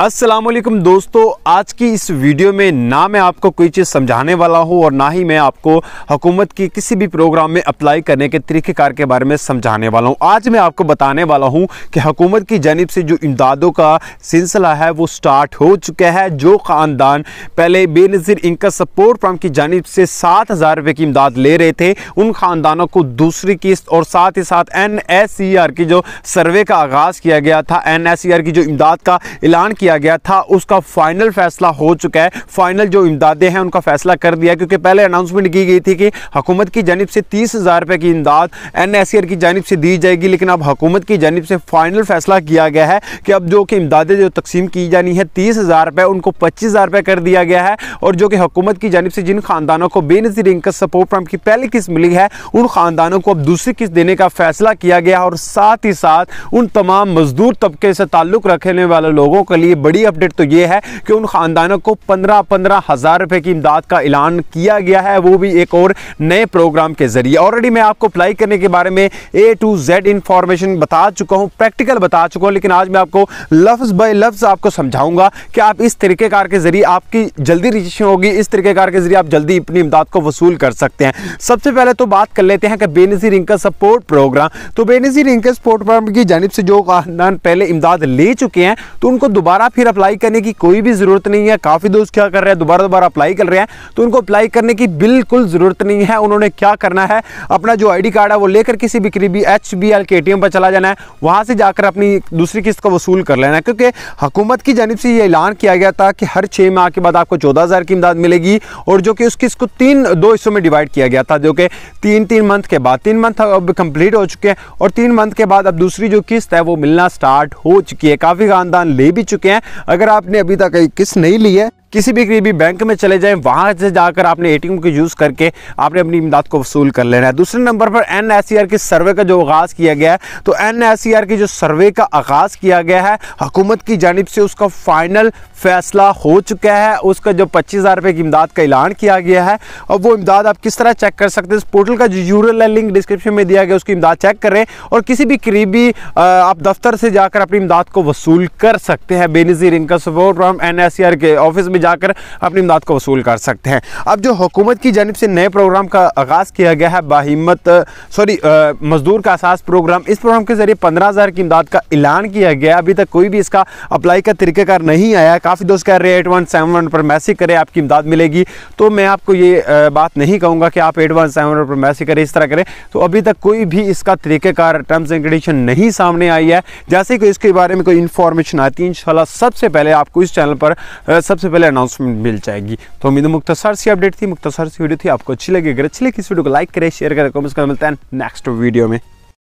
असलम दोस्तों आज की इस वीडियो में ना मैं आपको कोई चीज़ समझाने वाला हूँ और ना ही मैं आपको हुकूमत की किसी भी प्रोग्राम में अप्लाई करने के तरीक़ेकार के बारे में समझाने वाला हूँ आज मैं आपको बताने वाला हूँ कि हुकूमत की जानब से जो इमदादों का सिलसिला है वो स्टार्ट हो चुका है जो ख़ानदान पहले बेनज़ीर इनका सपोर्ट प्राम की जानब से सात हज़ार रुपये की इमदाद ले रहे थे उन ख़ानदानों को दूसरी किस्त और साथ ही साथ एन एस सी आर की जो सर्वे का आगाज़ किया गया था एन एस सी आर की जो इमदाद का ऐलान किया किया गया था उसका फाइनल फैसला हो चुका है फाइनल जो इमदादे हैं उनका फैसला कर दिया क्योंकि पहले अनाउंसमेंट की गई थी कि हकूमत की जानब से तीस हज़ार रुपये की इमदाद एन एस की जानब से दी जाएगी लेकिन अब हकूमत की जानब से फाइनल फैसला किया गया है कि अब जो कि इमदादें जो तकसीम की जानी है तीस हज़ार रुपये उनको पच्चीस हज़ार रुपये कर दिया गया है और जो कि हकूमत की जानब से जिन खानदानों को बेनजीर इनकम सपोर्ट फ्राम की पहली किस्त मिली है उन खानदानों को अब दूसरी किस्त देने का फैसला किया गया और साथ ही साथ उन तमाम मजदूर तबके से ताल्लुक़ रखने वाले लोगों के लिए बड़ी अपडेट तो ये है कि उन ख़ानदानों को पंद्रह पंद्रह हज़ार रुपये की इमदाद का ऐलान किया गया है वो भी एक और नए प्रोग्राम के ज़रिए ऑलरेडी मैं आपको अप्लाई करने के बारे में ए टू जेड इन्फॉर्मेशन बता चुका हूँ प्रैक्टिकल बता चुका हूँ लेकिन आज मैं आपको लफ्ज़ बाई लफ्ज़ आपको समझाऊँगा कि आप इस तरीक़ेकार के ज़रिए आपकी जल्दी रजिस्ट्रेशन होगी इस तरीक़ेकार के ज़रिए आप जल्दी अपनी इमदाद को वसूल कर सकते हैं सबसे पहले तो बात कर लेते हैं कि बेनज़ीर इनका सपोर्ट प्रोग्राम तो बेनज़ीर इनका सपोर्ट प्रोग्राम की जानब से जो खानदान पहले इमदाद ले चुके हैं तो उनको दोबारा दोबारा फिर अप्लाई करने की कोई भी ज़रूरत नहीं है काफ़ी दोस्त क्या कर रहे हैं दोबारा दोबारा अप्लाई कर रहे हैं तो उनको अप्लाई करने की बिल्कुल ज़रूरत नहीं है उन्होंने क्या करना है अपना जो आई कार्ड है वो लेकर किसी भी करीबी एच बी एल के टी एम पर चला जाना है वहां से जाकर अपनी दूसरी किस्त को वसूल कर लेना है क्योंकि हुकूमत की जानब से यह ऐलान किया गया था कि हर छह माह के बाद आपको चौदह हज़ार की इमदाद मिलेगी और जो कि उस किस्त को तीन दो हिस्सों में डिवाइड किया गया था जो कि तीन तीन मंथ के बाद तीन मंथ अब कंप्लीट हो चुके हैं और तीन मंथ के बाद अब दूसरी जो किस्त है वो मिलना स्टार्ट हो चुकी है काफ़ी खानदान ले भी चुके हैं अगर आपने अभी तक किस्त नहीं ली है किसी भी करीबी बैंक में चले जाएं वहाँ से जाकर आपने एटीएम को यूज़ करके आपने अपनी इमदाद को वसूल कर लेना है दूसरे नंबर पर एन e के सर्वे का जो आगाज़ किया गया है तो एन e के जो सर्वे का आगाज़ किया गया है हुकूमत की जानब से उसका फ़ाइनल फैसला हो चुका है उसका जो पच्चीस हज़ार रुपए की इमदाद का ऐलान किया गया है और वो इमदाद आप किस तरह चेक कर सकते हैं इस पोर्टल का जो यूरल लिंक डिस्क्रिप्शन में दिया गया उसकी इमदाद चेक करें और किसी भी करीबी आप दफ्तर से जाकर अपनी इमदाद को वसूल कर सकते हैं बेनज़ीर इनका सपोर्ट फ्राम एन के ऑफिस में जाकर अपनी इमदाद को वसूल कर सकते हैं अब जो हुकूमत की जानब से नए प्रोग्राम का आगाज़ किया गया है बाहिमत सॉरी मजदूर का एहसास प्रोग्राम इस प्रोग्राम के ज़रिए पंद्रह हज़ार की इमदाद का ऐलान किया गया अभी तक कोई भी इसका अप्लाई का तरीक़ाकार नहीं आया काफ़ी दोस्त कह रहे हैं एट पर मैसेज करें आपकी इमदाद मिलेगी तो मैं आपको ये बात नहीं कहूँगा कि आप एट पर मैसेज करें इस तरह करें तो अभी तक कोई भी इसका तरीक़ाकार टर्म्स एंड कंडीशन नहीं सामने आई है जैसे कि इसके बारे में कोई इन्फॉर्मेशन आती है इन सबसे पहले आपको इस चैनल पर सबसे पहले अनाउंसमेंट मिल जाएगी तो उम्मीद मुख्तसर सी अपडेट थी मुख्तसर सी वीडियो थी आपको अच्छी लगी अगर अच्छी लगी इस वीडियो को लाइक करें शेयर करें कमेंट्स करें मिलता है नेक्स्ट वीडियो में